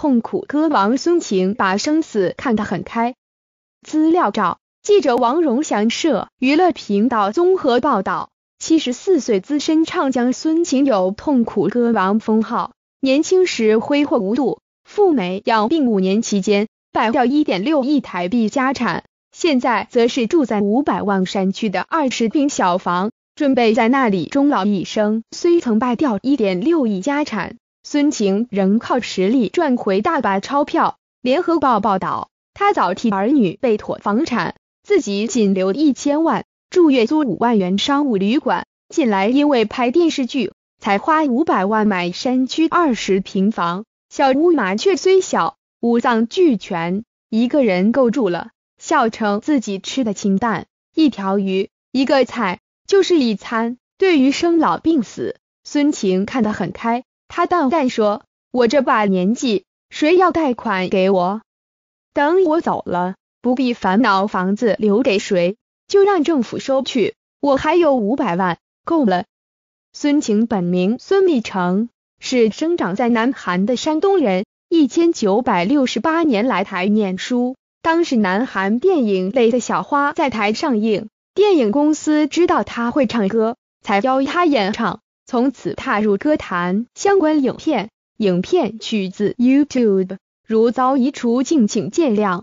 痛苦歌王孙晴把生死看得很开。资料照，记者王荣祥摄。娱乐频道综合报道：七十四岁资深唱将孙晴有“痛苦歌王”封号，年轻时挥霍无度，赴美养病五年期间败掉一点六亿台币家产，现在则是住在五百万山区的二十平小房，准备在那里终老一生。虽曾败掉一点六亿家产。孙晴仍靠实力赚回大把钞票。联合报报道，她早替儿女备妥房产，自己仅留一千万，住月租五万元商务旅馆。近来因为拍电视剧，才花五百万买山区二十平房小屋。麻雀虽小，五脏俱全，一个人够住了。笑称自己吃的清淡，一条鱼，一个菜就是一餐。对于生老病死，孙晴看得很开。他淡淡说：“我这把年纪，谁要贷款给我？等我走了，不必烦恼房子留给谁，就让政府收去。我还有五百万，够了。”孙晴本名孙立成，是生长在南韩的山东人。一千九百六十八年来台念书，当时南韩电影《类的小花》在台上映，电影公司知道他会唱歌，才邀他演唱。从此踏入歌坛，相关影片、影片取自 y o u t u b e 如遭移除，敬请见谅。